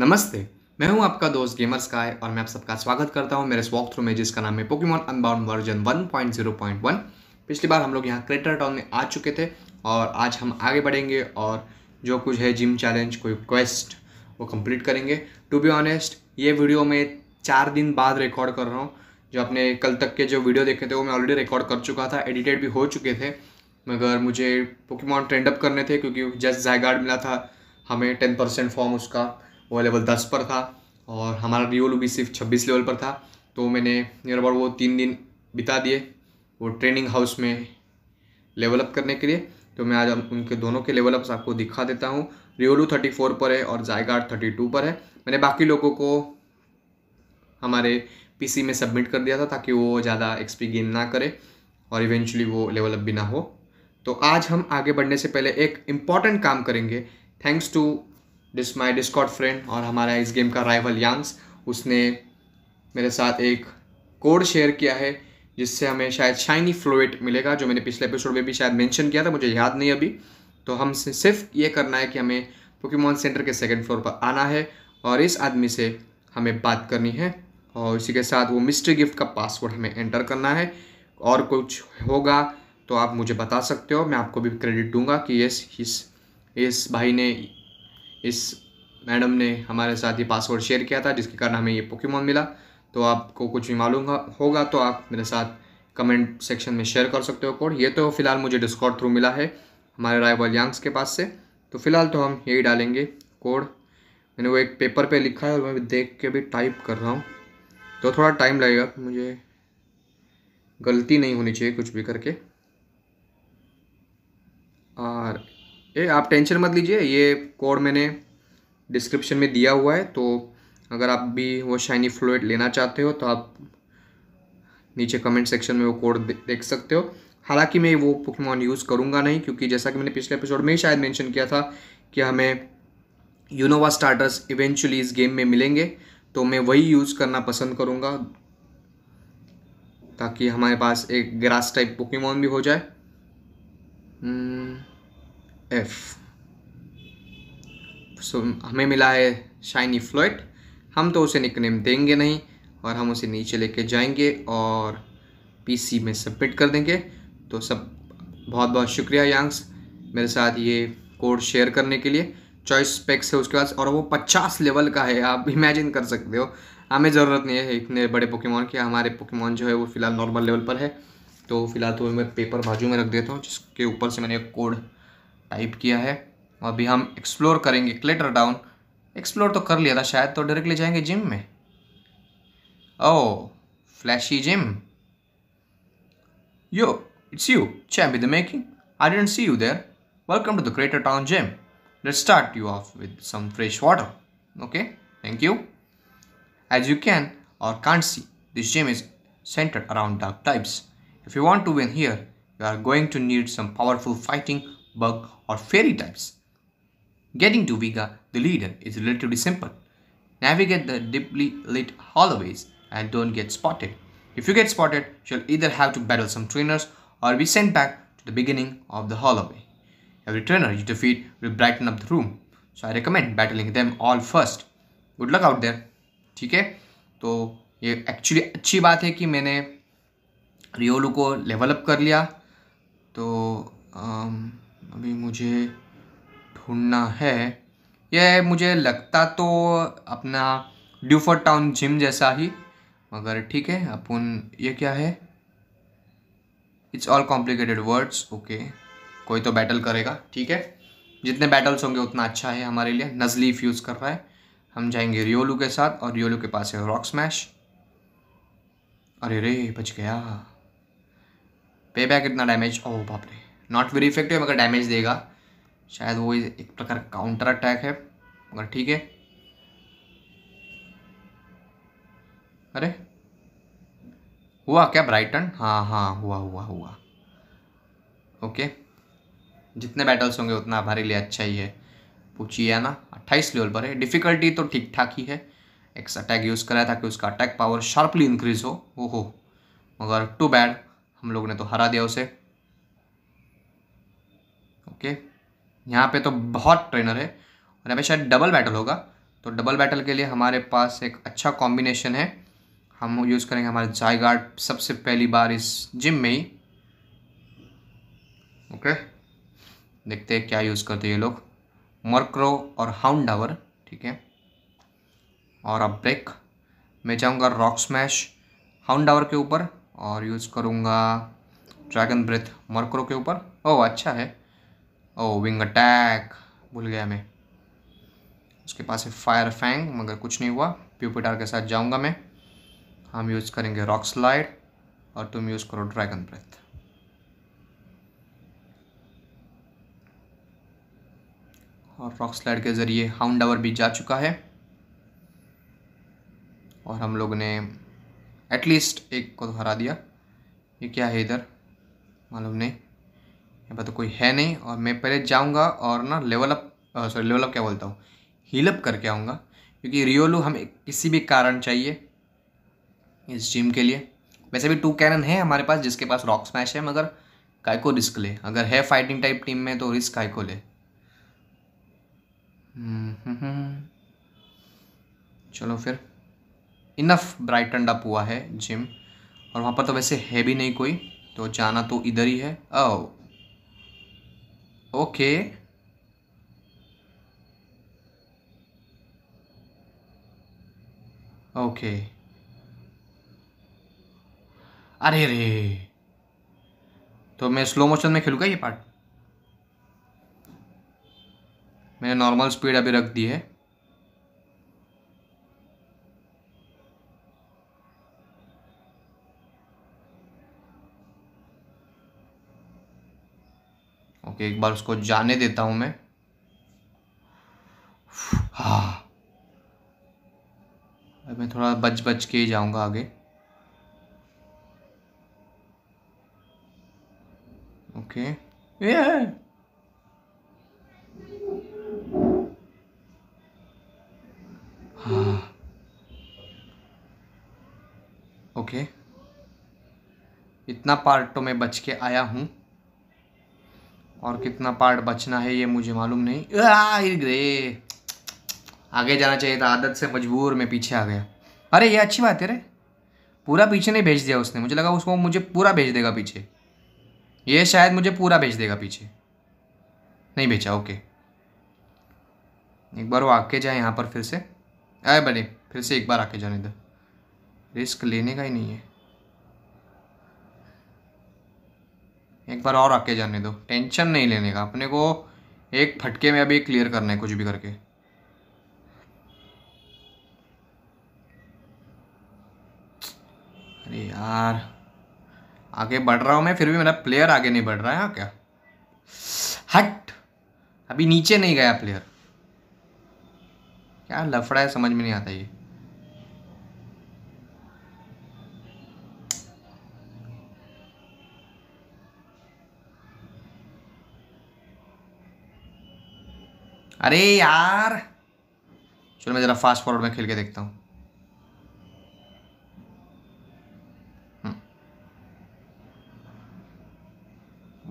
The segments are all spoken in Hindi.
नमस्ते मैं हूं आपका दोस्त गेमर स्काई और मैं आप सबका स्वागत करता हूं मेरे इस वॉक थ्रू में जिसका नाम है पोकेमॉन अनबाउंड वर्जन 1.0.1 पिछली बार हम लोग यहां क्रेटर टाउन में आ चुके थे और आज हम आगे बढ़ेंगे और जो कुछ है जिम चैलेंज कोई क्वेस्ट वो कंप्लीट करेंगे टू बी ऑनेस्ट ये वीडियो मैं चार दिन बाद रिकॉर्ड कर रहा हूँ जो अपने कल तक के जो वीडियो देखे थे वो मैं ऑलरेडी रिकॉर्ड कर चुका था एडिटेड भी हो चुके थे मगर मुझे पोकेमॉन ट्रेंड अप करने थे क्योंकि जस्ट जायगार्ड मिला था हमें टेन परसेंट फॉर्म उसका वो लेवल दस पर था और हमारा रियोलू भी सिर्फ छब्बीस लेवल पर था तो मैंने नियर अबाउट वो तीन दिन बिता दिए वो ट्रेनिंग हाउस में लेवल अप करने के लिए तो मैं आज उनके दोनों के लेवल अप्स आपको दिखा देता हूँ रियोलू थर्टी फोर पर है और जायगार्ड थर्टी टू पर है मैंने बाकी लोगों को हमारे पीसी में सबमिट कर दिया था ताकि वो ज़्यादा एक्सपी गेन ना करे और इवेंचुअली वो लेवल अप भी ना हो तो आज हम आगे बढ़ने से पहले एक इम्पॉर्टेंट काम करेंगे thanks to this my Discord friend और हमारा इस गेम का राइवल यांग्स उसने मेरे साथ एक कोड शेयर किया है जिससे हमें शायद शाइनी फ्लोइट मिलेगा जो मैंने पिछले एपिसोड में भी शायद मेंशन किया था मुझे याद नहीं अभी तो हम सिर्फ ये करना है कि हमें पोकेमोन सेंटर के सेकेंड फ्लोर पर आना है और इस आदमी से हमें बात करनी है और इसी के साथ वो मिस्ट्री गिफ्ट का पासवर्ड हमें एंटर करना है और कुछ होगा तो आप मुझे बता सकते हो मैं आपको भी क्रेडिट दूंगा कि यस इस इस भाई ने इस मैडम ने हमारे साथ ये पासवर्ड शेयर किया था जिसके कारण हमें ये पोकेमोन मिला तो आपको कुछ भी मालूम होगा तो आप मेरे साथ कमेंट सेक्शन में शेयर कर सकते हो कोड ये तो फ़िलहाल मुझे डिस्कॉर्ड थ्रू मिला है हमारे रायबल यांग्स के पास से तो फ़िलहाल तो हम यही डालेंगे कोड मैंने वो एक पेपर पे लिखा है और मैं देख के भी टाइप कर रहा हूँ तो थोड़ा टाइम लगेगा मुझे गलती नहीं होनी चाहिए कुछ भी करके आर ये आप टेंशन मत लीजिए ये कोड मैंने डिस्क्रिप्शन में दिया हुआ है तो अगर आप भी वो शाइनी फ्लोइड लेना चाहते हो तो आप नीचे कमेंट सेक्शन में वो कोड दे, देख सकते हो हालांकि मैं वो पोकेमॉन यूज़ करूँगा नहीं क्योंकि जैसा कि मैंने पिछले एपिसोड में ही शायद मेंशन किया था कि हमें यूनोवा स्टार्टर्स इवेंचुअली इस गेम में मिलेंगे तो मैं वही यूज़ करना पसंद करूँगा ताकि हमारे पास एक ग्रास टाइप पोकेमॉन भी हो जाए hmm, एफ सो हमें मिला है शाइनी फ्लोइट हम तो उसे निकनेम देंगे नहीं और हम उसे नीचे लेके जाएंगे और पीसी में सबमिट कर देंगे तो सब बहुत बहुत शुक्रिया यांग्स मेरे साथ ये कोड शेयर करने के लिए चॉइस पैक्स है उसके पास और वो पचास लेवल का है आप इमेजिन कर सकते हो हमें ज़रूरत नहीं है इतने बड़े पोकेमॉन की हमारे पोकेमॉन जो है वो फ़िलहाल नॉर्मल लेवल पर है तो फिलहाल तो मैं पेपर बाजू में रख देता हूँ जिसके ऊपर से मैंने एक कोड टाइप किया है अभी हम एक्सप्लोर करेंगे क्लेटर डाउन एक्सप्लोर तो कर लिया था शायद तो डायरेक्टली जाएंगे जिम में oh flashy gym yo it's you champ with making I dent see you there welcome to the Crater Town gym let start you off with some fresh water okay thank you as you can or can't see this gym is centred around dark types if you want to win here you are going to need some powerful fighting bug or fairy types. Getting to Vega, the leader, is relatively simple. Navigate the dimly lit hallways and don't get spotted. If you get spotted, you'll either have to battle some trainers or be sent back to the beginning of the hallway. Every trainer you defeat will brighten up the room, so I recommend battling them all first. Good luck out there. ठीक है तो ये एक्चुअली अच्छी बात है कि मैंने रियोलू को लेवल अप कर लिया तो um, अभी मुझे ढूंढना है यह मुझे लगता तो अपना ड्यूफर टाउन जिम जैसा ही मगर ठीक है अपन ये क्या है it's all complicated words okay कोई तो बैटल करेगा ठीक है जितने बैटल्स होंगे उतना अच्छा है हमारे लिए नजलीफ यूज़ कर रहा है हम जाएंगे रियोलू के साथ और रियोलू के पास है रॉक स्मैश अरे रे बच गया पे बैक इतना डैमेज ओ बाप रे नॉट वेरी इफेक्टिव मगर डैमेज देगा शायद वो एक प्रकार काउंटर अटैक है मगर ठीक है अरे हुआ क्या ब्राइटन हाँ हाँ हुआ हुआ हुआ ओके जितने बैटल्स होंगे उतना हमारे लिए अच्छा ही है पूछिए ना अट्ठाईस लेवल पर है डिफ़िकल्टी तो ठीक ठाक ही है एक्स अटैक यूज़ करा ताकि उसका अटैक पावर शार्पली इंक्रीज हो वो हो मगर टू बैड हम लोग ने तो हरा दिया उसे ओके यहाँ पे तो बहुत ट्रेनर है और यहाँ पे शायद डबल बैटल होगा तो डबल बैटल के लिए हमारे पास एक अच्छा कॉम्बिनेशन है हम यूज़ करेंगे हमारे जायगार्ड सबसे पहली बार इस जिम में ही ओके देखते हैं क्या यूज़ करते हैं ये लोग मर्क्रो और हाउंड डावर ठीक है और अब ब्रेक मैं जाऊँगा रॉक स्मैश हाउंड डावर के ऊपर और यूज़ करूँगा ड्रैगन ब्रेथ मर्क्रो के ऊपर ओह अच्छा है ओ विंग अटैक भूल गया मैं उसके पास है फायर फैंग मगर कुछ नहीं हुआ प्यूपिटार के साथ जाऊंगा मैं हम यूज़ करेंगे रॉक स्लाइड और तुम यूज़ करो ड्रैगन ब्रेथ और रॉक स्लाइड के ज़रिए हाउंड आवर भी जा चुका है और हम लोग ने एटलीस्ट एक को तो हरा दिया ये क्या है इधर मालूम नहीं यहाँ पर तो कोई है नहीं और मैं पहले जाऊँगा और ना level up sorry level up क्या बोलता हूँ हील अप करके आऊँगा क्योंकि रियोलू हमें किसी भी कारण चाहिए इस जिम के लिए वैसे भी टू कैनन है हमारे पास जिसके पास रॉक स्मैश है मगर काइको रिस्क ले अगर है फाइटिंग टाइप टीम में तो रिस्क काइको ले हम्म, हम्म, हम्म। चलो फिर इनफ एंड अप हुआ है जिम और वहाँ पर तो वैसे है भी नहीं कोई तो जाना तो इधर ही है ओ oh, ओके ओके अरे रे तो मैं स्लो मोशन में खेलूंगा ये पार्ट मैंने नॉर्मल स्पीड अभी रख दी है ओके एक बार उसको जाने देता हूं मैं हाँ मैं थोड़ा बच बच के ही जाऊंगा आगे ओके ये ओके ओके हाँ। इतना पार्ट तो मैं बच के आया हूँ और कितना पार्ट बचना है ये मुझे मालूम नहीं ग्रे आगे जाना चाहिए था आदत से मजबूर मैं पीछे आ गया अरे ये अच्छी बात है रे पूरा पीछे नहीं भेज दिया उसने मुझे लगा उसको मुझे पूरा भेज देगा पीछे ये शायद मुझे पूरा भेज देगा पीछे नहीं भेजा ओके एक बार वो आके जाए यहाँ पर फिर से आए बने फिर से एक बार आके जाने दो रिस्क लेने का ही नहीं है एक बार और आके जाने दो टेंशन नहीं लेने का अपने को एक फटके में अभी क्लियर करना है कुछ भी करके अरे यार आगे बढ़ रहा हूँ मैं फिर भी मेरा प्लेयर आगे नहीं बढ़ रहा है यहाँ क्या हट अभी नीचे नहीं गया प्लेयर क्या लफड़ा है समझ में नहीं आता ये अरे यार चलो मैं ज़रा फास्ट फॉरवर्ड में खेल के देखता हूँ हम्म।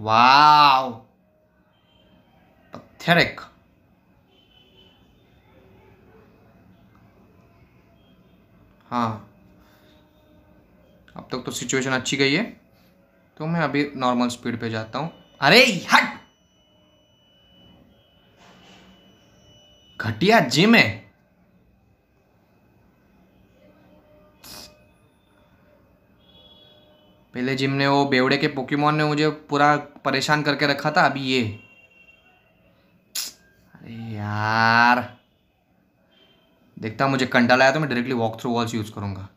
वाव हाँ अब तक तो, तो सिचुएशन अच्छी गई है तो मैं अभी नॉर्मल स्पीड पे जाता हूँ अरे हट घटिया जिम है पहले जिम ने वो बेवड़े के पोकेमोन ने मुझे पूरा परेशान करके रखा था अभी ये अरे यार देखता मुझे कंटाला आया तो मैं directly walk through walls use करूंगा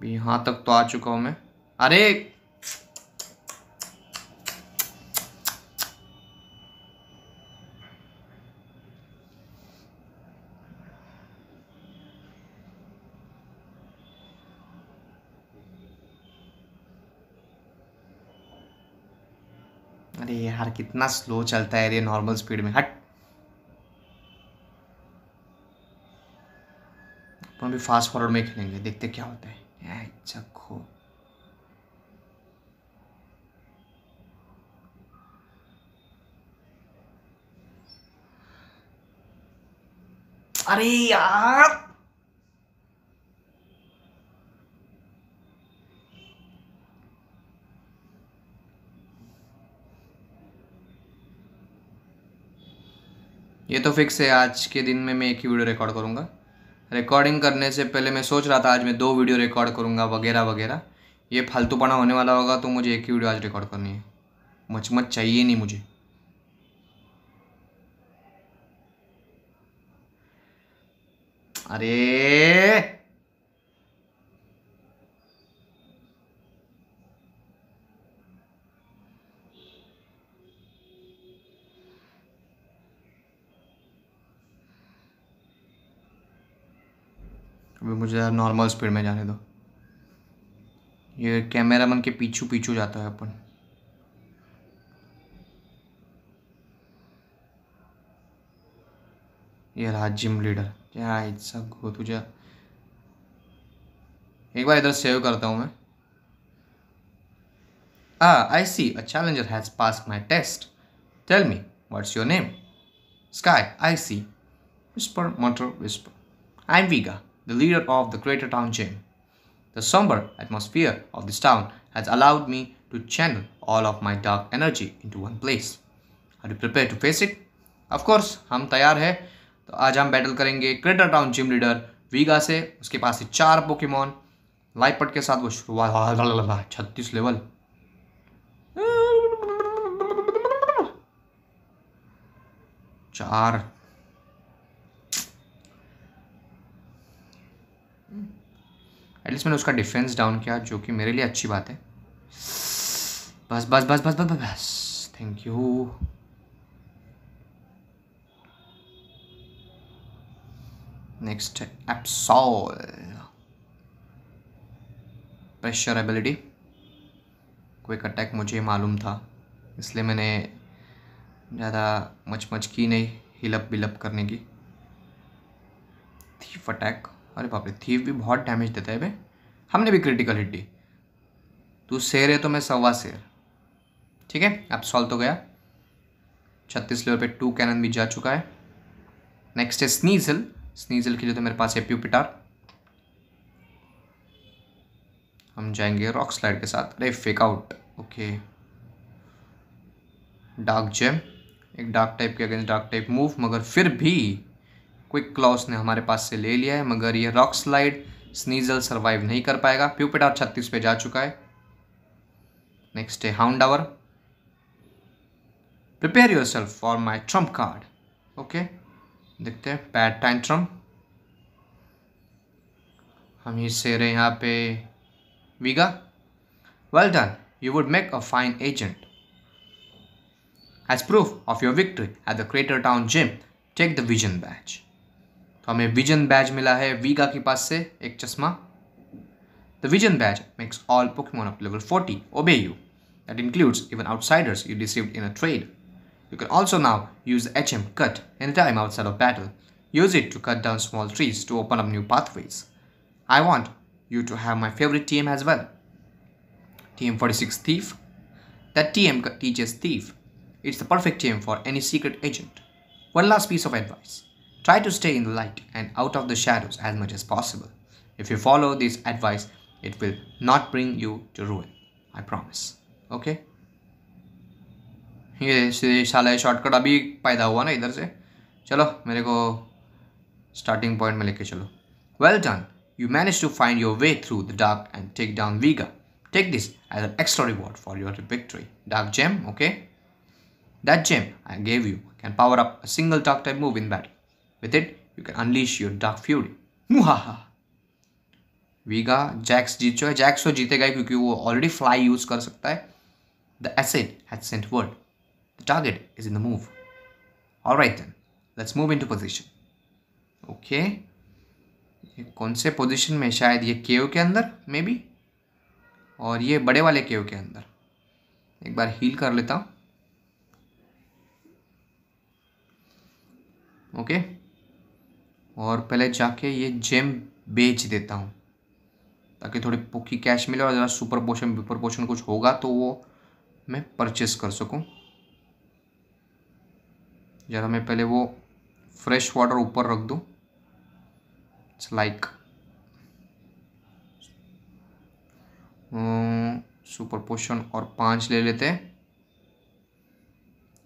भी यहाँ तक तो आ चुका हूँ मैं अरे अरे यार कितना स्लो चलता है ये नॉर्मल स्पीड में हट अपन भी फास्ट फॉरवर्ड में खेलेंगे देखते क्या होता है এক अरे यार ये तो फिक्स है आज के दिन में मैं एक ही वीडियो रिकॉर्ड करूंगा रिकॉर्डिंग करने से पहले मैं सोच रहा था आज मैं दो वीडियो रिकॉर्ड करूँगा वगैरह वगैरह ये फालतूपना होने वाला होगा तो मुझे एक ही वीडियो आज रिकॉर्ड करनी है मचमच चाहिए नहीं मुझे अरे अभी मुझे नॉर्मल स्पीड में जाने दो ये कैमरामैन के पीछू पीछू जाता है अपन ये रहा जिम लीडर क्या इट्स गो तुझे एक बार इधर सेव करता हूँ मैं ah I see a challenger has passed my test tell me what's your name Sky I see whisper motor whisper I am Vega the leader of the Greater Town Gym. The somber atmosphere of this town has allowed me to channel all of my dark energy into one place. Are you prepared to face it? Of course, हम तैयार हैं तो आज हम बैटल करेंगे greater town gym leader वीगा से उसके पास से चार Pokemon. लाइपट के साथ वो शुरुआत छत्तीस लेवल चार एटलीस्ट मैंने उसका डिफेंस डाउन किया जो कि मेरे लिए अच्छी बात है बस बस बस बस बस बस बस thank you next Absol pressure ability quick attack मुझे मालूम था इसलिए मैंने ज़्यादा मच मच की नहीं हिलप बिलप करने की थीफ अटैक अरे बाप रे थीव भी बहुत डैमेज देता है भाई हमने भी क्रिटिकल हिट दी तू शेर है तो मैं सवा शेर ठीक है अब सॉल्व तो गया छत्तीस लेवल पे टू कैनन भी जा चुका है नेक्स्ट है स्नीजल स्नीजल के लिए तो मेरे पास है प्यूपिटार हम जाएंगे रॉक स्लाइड के साथ अरे fake out okay dark gem एक डार्क टाइप के अगेंस्ट डार्क टाइप मूव मगर फिर भी क्विक क्लॉस ने हमारे पास से ले लिया है मगर ये रॉक स्लाइड स्नीजल सर्वाइव नहीं कर पाएगा प्यूपिटार छत्तीस पे जा चुका है नेक्स्ट है Houndour prepare yourself for my trump card okay देखते हैं पैट टाइम ट्रम्प हम ही से रहे यहाँ पे Vega well done you would make a fine agent as proof of your victory at the Crater Town gym take the vision badge हमें विजन बैज मिला है वीगा के पास से एक The Vision badge makes all Pokemon up level 40 obey you. That includes even outsiders you received in a trade. You can also now use the HM Cut anytime outside of battle. Use it to cut down small trees to open up new pathways. I want you to have my favorite TM as well. TM46 Thief. That TM teaches Thief. It's the perfect team for any secret agent. One last piece of advice. Try to stay in the light and out of the shadows as much as possible. If you follow this advice, it will not bring you to ruin. I promise. Okay? ये सीधे शाला शॉर्टकट अभी पैदा हुआ ना इधर से चलो मेरे को स्टार्टिंग पॉइंट में लेके चलो well done you manage to find your way through the dark and take down Vega take this as an extra reward for your victory dark gem okay that gem I gave you can power up a single dark type move in battle With it, you can unleash your dark fury. Muhaha! Vega जैक्स जीत जो है जैक्स तो जीतेगा क्योंकि वो ऑलरेडी फ्लाई यूज कर सकता है the acid has sent word the target is in the move all right then let's move in to position okay कौन से पोजिशन में शायद ये केव के अंदर मे बी और ये बड़े वाले केव के अंदर एक बार हील कर लेता हूँ ओके okay. और पहले जाके ये जेम बेच देता हूँ ताकि थोड़ी पुखी कैश मिले और ज़रा सुपर पोशन विपर पोशन कुछ होगा तो वो मैं परचेस कर सकूँ ज़रा मैं पहले वो फ्रेश वाटर ऊपर रख दूँ इट्स लाइक सुपर पोशन और पाँच ले लेते हैं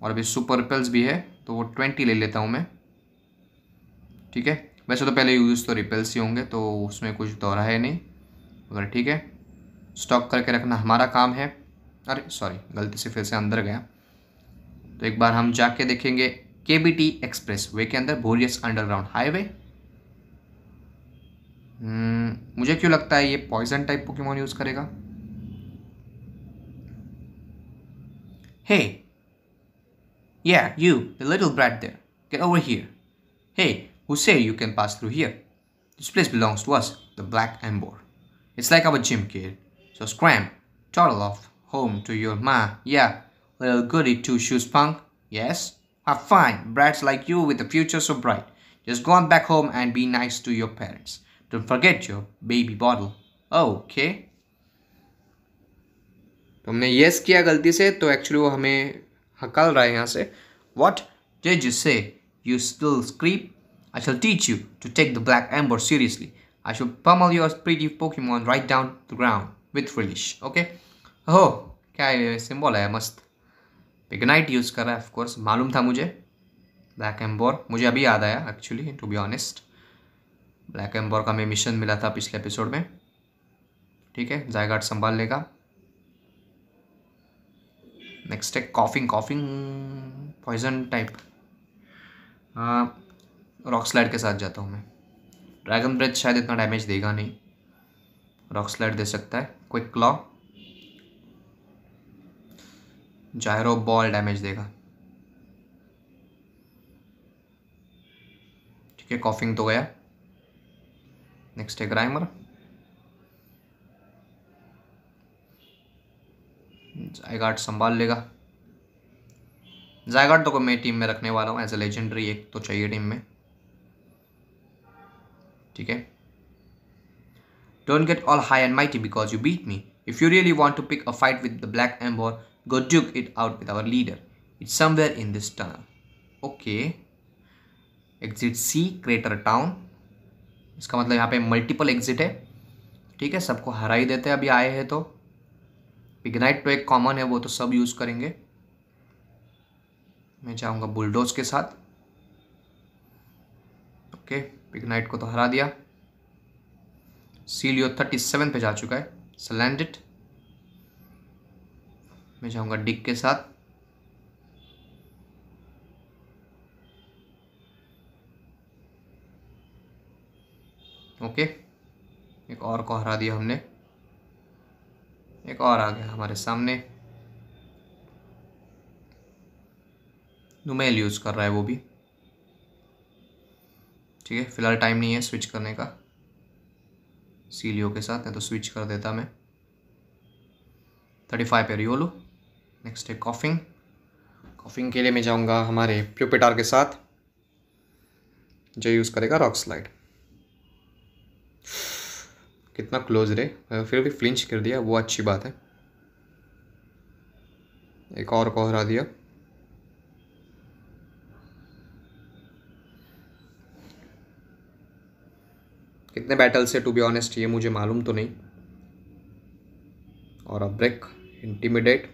और अभी सुपर पेल्स भी है तो वो ट्वेंटी ले लेता हूँ मैं ठीक है वैसे तो पहले यूज़ तो रिपेल्स ही होंगे तो उसमें कुछ दौरा है नहीं मगर ठीक है स्टॉक करके रखना हमारा काम है अरे सॉरी गलती से फिर से अंदर गया तो एक बार हम जाके देखेंगे के बी टी एक्सप्रेस वे के अंदर बोरियस अंडरग्राउंड हाईवे मुझे क्यों लगता है ये पॉइजन टाइप पोकेमोन यूज़ करेगा hey ya you the little brat there. Get over here. who say you can pass through here. This place belongs to us, the Black Ambor. It's like our gym, kid. So scram, toddle off, home to your ma, yeah, little goody two-shoes punk, yes? Ah, fine, brats like you with a future so bright. Just go on back home and be nice to your parents. Don't forget your baby bottle. Okay. तुमने येस किया गलती से तो एक्चुअली वो हमें हकल रहा है यहाँ से what did you say you still scrape I shall teach you to take the Black Ember seriously. I shall pummel your pretty Pokemon right down to the ground with relish. Okay? हो oh, क्या ये सिंबल है मस्त पिगनाइट यूज़ करा है ऑफकोर्स मालूम था मुझे ब्लैक एम्बोर मुझे अभी याद आया actually to be honest black ember का मैं मिशन मिला था पिछले एपिसोड में ठीक है जायगाट संभाल लेगा नेक्स्ट है Koffing Koffing poison type rock slide के साथ जाता हूँ मैं ड्रैगन ब्रेथ शायद इतना डैमेज देगा नहीं रॉक स्लाइड दे सकता है quick claw gyro ball damage देगा ठीक है कॉफिंग तो गया नेक्स्ट है ग्राइमर जायगाट संभाल लेगा जायगार्ड तो को मैं टीम में रखने वाला हूँ एज ए लेजेंडरी एक तो चाहिए टीम में ठीक है don't get all high and mighty because you beat me if you really want to pick a fight with the black ember go duke it out with our leader it's somewhere in this tunnel okay exit see Crater Town इसका मतलब यहाँ पे मल्टीपल एग्जिट है ठीक है सबको हरा ही देते हैं अभी आए हैं तो इग्नाइट तो एक कॉमन है वो तो सब यूज़ करेंगे मैं जाऊँगा बुलडोज के साथ ओके okay. पिक नाइट को तो हरा दिया सीलियो थर्टी सेवन पर जा चुका है सलैंडिट मैं जाऊंगा डिक के साथ ओके एक और को हरा दिया हमने एक और आ गया हमारे सामने नुमेल यूज़ कर रहा है वो भी ठीक है फ़िलहाल टाइम नहीं है स्विच करने का सीलियो के साथ है तो स्विच कर देता मैं थर्टी फाइव रियोलो नेक्स्ट है कॉफिंग कॉफिंग के लिए मैं जाऊँगा हमारे प्योपिटार के साथ जो यूज़ करेगा रॉक स्लाइड कितना क्लोज रे फिर भी फ्लिंच कर दिया वो अच्छी बात है एक और कोहरा दिया कितने बैटल से टू बी ऑनेस्ट ये मुझे मालूम तो नहीं और अब ब्रेक इंटीमिडेट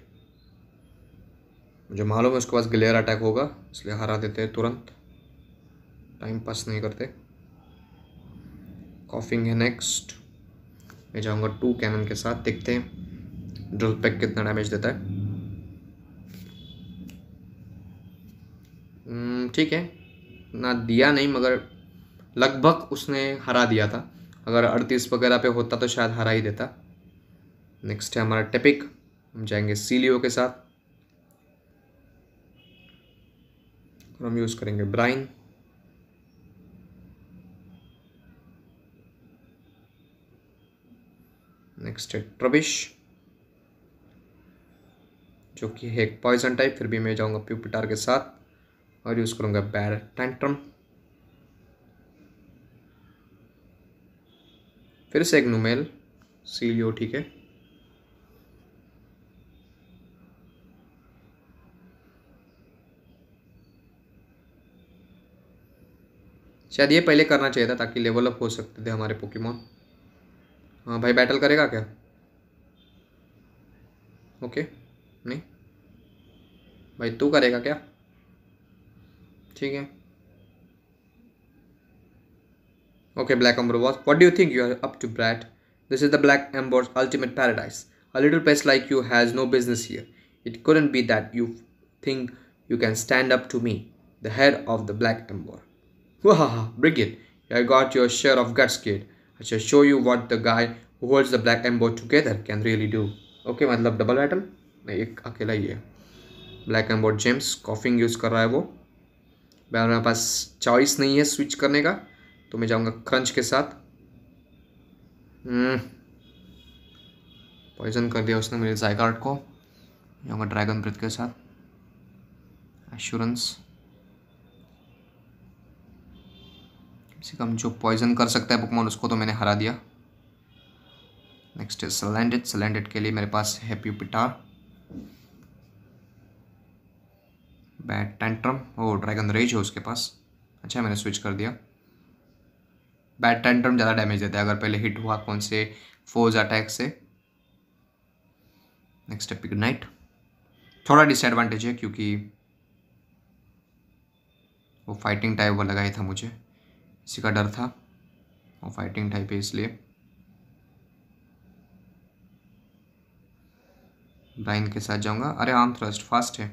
मुझे मालूम है उसके पास ग्लेयर अटैक होगा इसलिए हरा देते हैं तुरंत टाइम पास नहीं करते कॉफिंग है नेक्स्ट मैं जाऊंगा टू कैनन के साथ देखते हैं ड्रिल पैक कितना डैमेज देता है hmm, ठीक है ना दिया नहीं मगर लगभग उसने हरा दिया था अगर अड़तीस वगैरह पे होता तो शायद हरा ही देता नेक्स्ट है हमारा टेपिक हम जाएंगे सीलियो e के साथ और हम यूज़ करेंगे ब्राइन नेक्स्ट है ट्रबिश जो कि है एक पॉइजन टाइप फिर भी मैं जाऊंगा प्यूपिटार के साथ और यूज़ करूंगा बैर टैंट्रम फिर से एक सी लियो ठीक है शायद ये पहले करना चाहिए था ताकि लेवल अप हो सकते थे हमारे पोकेमोन हाँ भाई बैटल करेगा क्या ओके नहीं भाई तू करेगा क्या ठीक है Okay, Black Ember was. what do you think you are up to, Brad? This is the Black Ember's ultimate paradise. A little pest like you has no business here. It couldn't be that you think you can stand up to me, the head of the Black Ember. Wahaha, Brigid, you have got your share of guts, kid. I shall show you what the guy who holds the Black Ember together can really do. okay, my love, double item. एक अकेला ही है black embered gems Koffing use कर रहा है वो मेरे पास चॉइस नहीं है स्विच करने का तो मैं जाऊँगा क्रंच के साथ पॉइजन हम्म। कर दिया उसने मेरे जायकार्ड को जाऊँगा ड्रैगन ब्रिथ के साथ एश्योरेंस कम से कम जो पॉइजन कर सकता है बुकमॉन उसको तो मैंने हरा दिया नेक्स्ट है सलेंडेड सलेंडेड के लिए मेरे पास है Pupitar bat tantrum or dragon rage है उसके पास अच्छा मैंने स्विच कर दिया बैट टेंटम ज़्यादा डैमेज देता है अगर पहले हिट हुआ कौन से फोज अटैक से नेक्स्ट है पिक नाइट थोड़ा डिसएडवांटेज है क्योंकि वो फाइटिंग टाइप वो लगाया था मुझे इसी का डर था वो फाइटिंग टाइप है इसलिए ब्लाइंड के साथ जाऊंगा अरे आम थ्रस्ट फास्ट है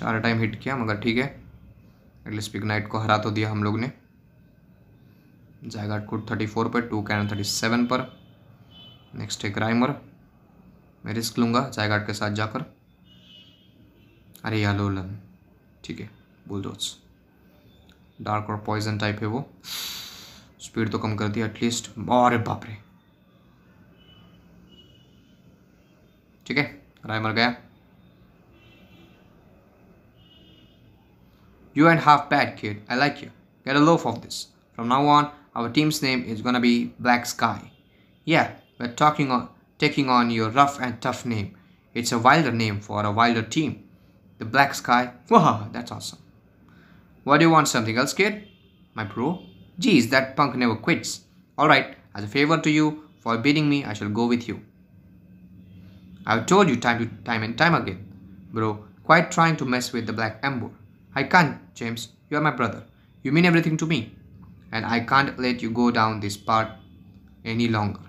चार टाइम हिट किया मगर ठीक है रिलिस्पिक नाइट को हरा तो दिया हम लोग ने जायगाट कोड थर्टी फोर पर टू कैन थर्टी सेवन पर नेक्स्ट है ग्राइमर मैं रिस्क लूँगा जायगाट के साथ जाकर अरे यालोलन ठीक है बोल दो डार्क और पॉइजन टाइप है वो स्पीड तो कम कर दिया एटलीस्ट और बापरे ठीक है राइमर गया You ain't half bad, kid. I like you. Get a loaf of this. From now on, our team's name is gonna be Black Sky. Yeah, we're talking on taking on your rough and tough name. It's a wilder name for a wilder team. The Black Sky. Wow, that's awesome. What do you want? Something else, kid? My bro? Geez, that punk never quits. Alright, as a favor to you, for beating me, I shall go with you. I've told you time to time and time again, bro, quite trying to mess with the Black Ember. I can't, James. You are my brother. You mean everything to me. And I can't let you go down this path any longer.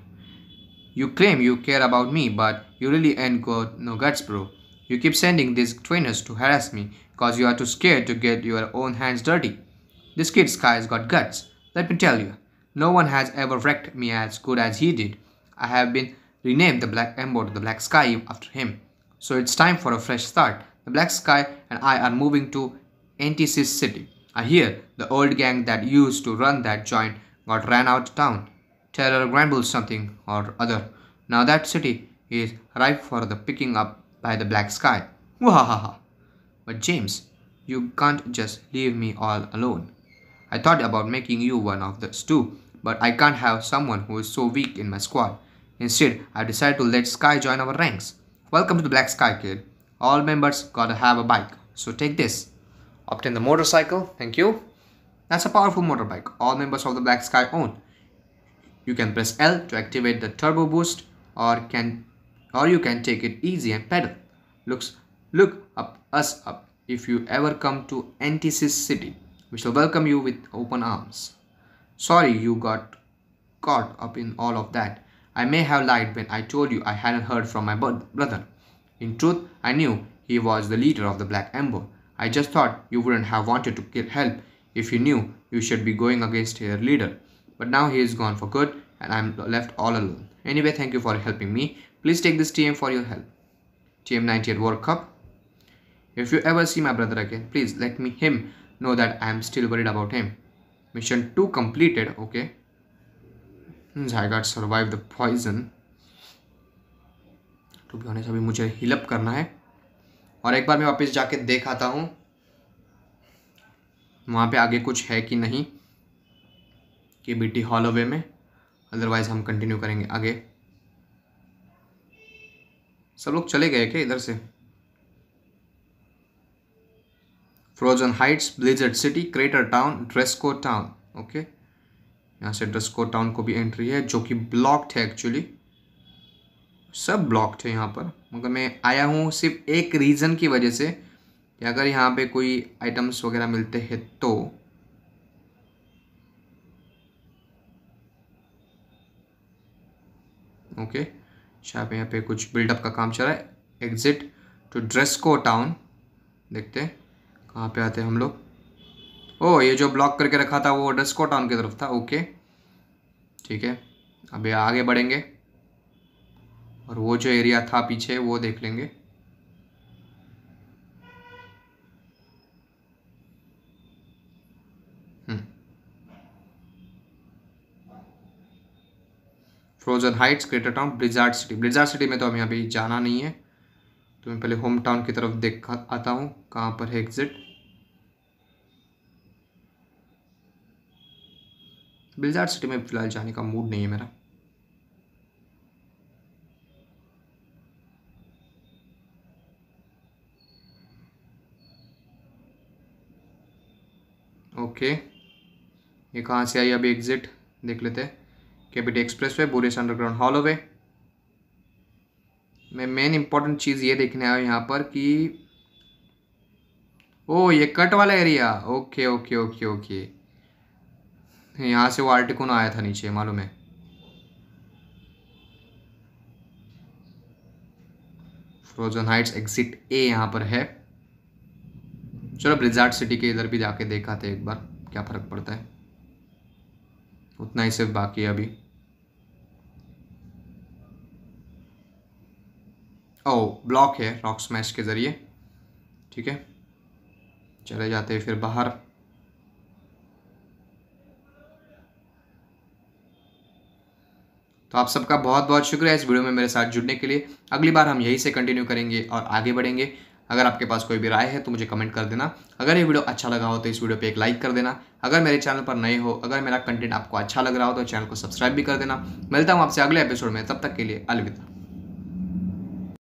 You claim you care about me, but you really ain't got no guts, bro. You keep sending these trainers to harass me because you are too scared to get your own hands dirty. This kid Sky's got guts. Let me tell you, no one has ever wrecked me as good as he did. I have been renamed the Black Ember to the Black Sky after him. So it's time for a fresh start. The Black Sky and I are moving to NTC City. I hear the old gang that used to run that joint got ran out of town. Terror Granville something or other. Now that city is ripe for the picking up by the black sky. Wahaha. But James, you can't just leave me all alone. I thought about making you one of those too, but I can't have someone who is so weak in my squad. Instead, I decided to let Sky join our ranks. Welcome to the Black Sky, kid. All members gotta have a bike, so take this. Obtain the motorcycle. Thank you. That's a powerful motorbike all members of the Black Sky own. You can press L to activate the turbo boost or can or you can take it easy and pedal. Looks look up us up if you ever come to Antisis City. We shall welcome you with open arms. Sorry you got caught up in all of that. I may have lied when I told you I hadn't heard from my brother. In truth, I knew he was the leader of the Black Ember I just thought you wouldn't have wanted to help if you knew you should be going against your leader. But now he is gone for good and I'm left all alone. Anyway, thank you for helping me. Please take this TM for your help. TM90 at World Cup. If you ever see my brother again, please let me him know that I am still worried about him. Mission 2 completed, okay. Zygarde survived the poison. To be honest, I मुझे heal up और एक बार मैं वापस जाके देख आता हूँ वहाँ पे आगे कुछ है कि नहीं के बी टी हॉल में अदरवाइज़ हम कंटिन्यू करेंगे आगे सब लोग चले गए क्या इधर से Frozen Heights Blizzard City Crater Town Dresco town okay यहाँ से ड्रेस्को टाउन को भी एंट्री है जो कि ब्लॉक्ड है एक्चुअली सब ब्लॉक थे यहाँ पर मगर मैं आया हूँ सिर्फ एक रीज़न की वजह से कि अगर यहाँ पे कोई आइटम्स वगैरह मिलते हैं तो ओके शायद यहाँ पे कुछ बिल्डअप का काम चल रहा है एग्जिट टू ड्रेस्को टाउन देखते हैं कहाँ पे आते हैं हम लोग ओ oh, ये जो ब्लॉक करके रखा था वो को टाउन की तरफ था ओके ठीक है अभी आगे बढ़ेंगे और वो जो एरिया था पीछे वो देख लेंगे Frozen Heights Crater town Blizzard City Blizzard City में तो हमें अभी जाना नहीं है तो मैं पहले होम टाउन की तरफ देख आता हूँ कहाँ पर है एग्जिट ब्लिजार्ड सिटी में फ़िलहाल जाने का मूड नहीं है मेरा ओके ये कहाँ से आई अभी एग्जिट देख लेते हैं कैपिट एक्सप्रेस वे बोरेस अंडरग्राउंड हॉल वे मैं मेन इंपॉर्टेंट चीज़ ये देखने आया यहाँ पर कि ओ ये कट वाला area okay okay okay okay यहाँ से वो आर्टिकोन आया था नीचे मालूम है फ्रोजन हाइट्स एग्जिट ए यहाँ पर है चलो ब्रिजार्ट सिटी के इधर भी जाके देखा थे एक बार क्या फ़र्क पड़ता है उतना ही सिर्फ बाकी है अभी ओ ब्लॉक है रॉक स्मैश के ज़रिए ठीक है चले जाते हैं फिर बाहर तो आप सबका बहुत बहुत शुक्रिया इस वीडियो में मेरे साथ जुड़ने के लिए अगली बार हम यहीं से कंटिन्यू करेंगे और आगे बढ़ेंगे अगर आपके पास कोई भी राय है तो मुझे कमेंट कर देना अगर ये वीडियो अच्छा लगा हो तो इस वीडियो पे एक लाइक कर देना अगर मेरे चैनल पर नए हो अगर मेरा कंटेंट आपको अच्छा लग रहा हो तो चैनल को सब्सक्राइब भी कर देना मिलता हूँ आपसे अगले एपिसोड में तब तक के लिए अलविदा